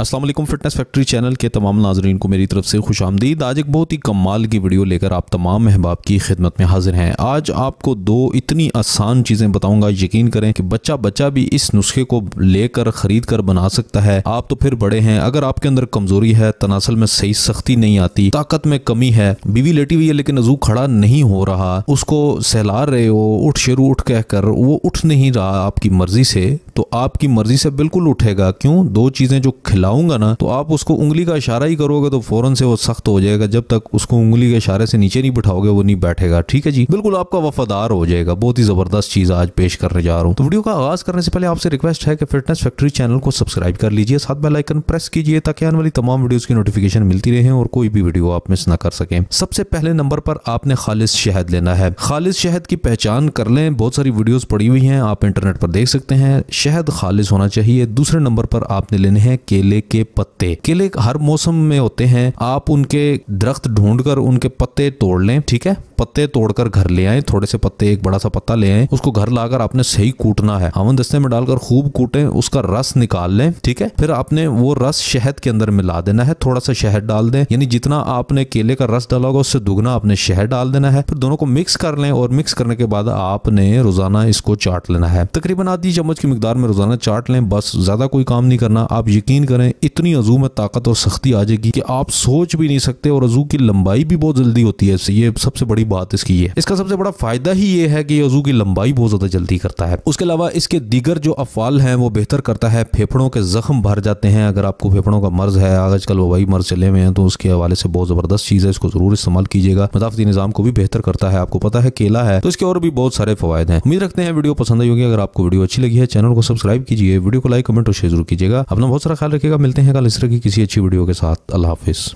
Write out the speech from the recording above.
Aslam fitness factory channel के तमाम नाजरन को मेरी तरफ से खुश आमदीद आज एक बहुत ही कमाल की वीडियो लेकर आप तमाम अहबाब की खिदमत में हाजिर हैं आज आपको दो इतनी आसान चीज़ें बताऊंगा यकीन करें कि बच्चा बच्चा भी इस नुस्खे को लेकर खरीद कर बना सकता है आप तो फिर बड़े हैं अगर आपके अंदर कमजोरी है तनासल में सही सख्ती नहीं आती ताकत में कमी है बीवी लेटी हुई है लेकिन अजू खड़ा नहीं हो रहा उसको सहला रहे हो उठ शुरू उठ कह कर वो उठ नहीं रहा आपकी मर्जी से तो आपकी मर्जी से बिल्कुल उठेगा क्यों दो चीज़ें जो खिला हिलाऊंगा ना तो आप उसको उंगली का इशारा ही करोगे तो फौरन से वो सख्त हो जाएगा जब तक उसको उंगली के इशारे से नीचे नहीं बैठाओगे वो नहीं बैठेगा ठीक है जी बिल्कुल आपका वफादार हो जाएगा बहुत ही जबरदस्त चीज आज पेश करने जा रहा हूँ तो वीडियो का आगाज करने से पहले आपसे रिक्वेस्ट है कि फिटनेस फैक्ट्री चैनल को सब्सक्राइब कर लीजिए साथ में लाइकन प्रेस कीजिए ताकि आने वाली तमाम वीडियोस की नोटिफिकेशन मिलती रहे और कोई भी वीडियो आप मिस ना कर सके सबसे पहले नंबर पर आपने खालिद शहद लेना है खालिद शहद की पहचान कर ले बहुत सारी वीडियोस पड़ी हुई है आप इंटरनेट पर देख सकते हैं शहद खालिश होना चाहिए दूसरे नंबर पर आपने लेने हैं केले केले के पत्ते केले हर मौसम में होते हैं आप उनके दरख्त ढूंढकर उनके पत्ते तोड़ लें ठीक है पत्ते तोड़कर घर ले आए थोड़े से पत्ते एक बड़ा सा पत्ता ले आए उसको घर लाकर आपने सही कूटना है हवन दस्ते में डालकर खूब कूटे उसका रस निकाल लें ठीक है फिर आपने वो रस शहद के अंदर मिला देना है थोड़ा सा शहद डाल दें यानी जितना आपने केले का रस डाला होगा उससे दुगना आपने शहद डाल देना है फिर दोनों को मिक्स कर लें और मिक्स करने के बाद आपने रोजाना इसको चाट लेना है तकरीबन आधी चम्मच की मकदार में रोजाना चाट लें बस ज्यादा कोई काम नहीं करना आप यकीन करें इतनी अजू में ताकत और सख्ती आ जाएगी कि आप सोच भी नहीं सकते और अजू की लंबाई भी बहुत जल्दी होती है ये सबसे बड़ी बात इसकी ये इसका सबसे बड़ा फायदा ही ये है कि वजू की लंबाई बहुत ज्यादा जल्दी करता है उसके अलावा इसके दीगर जो अफवाल हैं वो बेहतर करता है फेफड़ों के जख्म भर जाते हैं अगर आपको फेफड़ों का मर्ज है आजकल वही मर्ज चले हुए हैं तो उसके हवाले से बहुत जबरदस्त चीज़ है इसको जरूर इस्तेमाल कीजिएगा मदाफती निज़ाम को भी बेहतर करता है आपको पता है केला है तो इसके और भी बहुत सारे फायदे हैं उम्मीद रखते हैं वीडियो पसंद आई होगी अगर आपको वीडियो अच्छी लगी है चैनल को सब्सक्राइब कीजिए वीडियो को लाइक कमेंट और शेयर जरूर कीजिएगा अपना बहुत सारा ख्याल रखेगा मिलते हैं कल इस तरह की किसी अच्छी वीडियो के साथ अल्लाह हाफिज़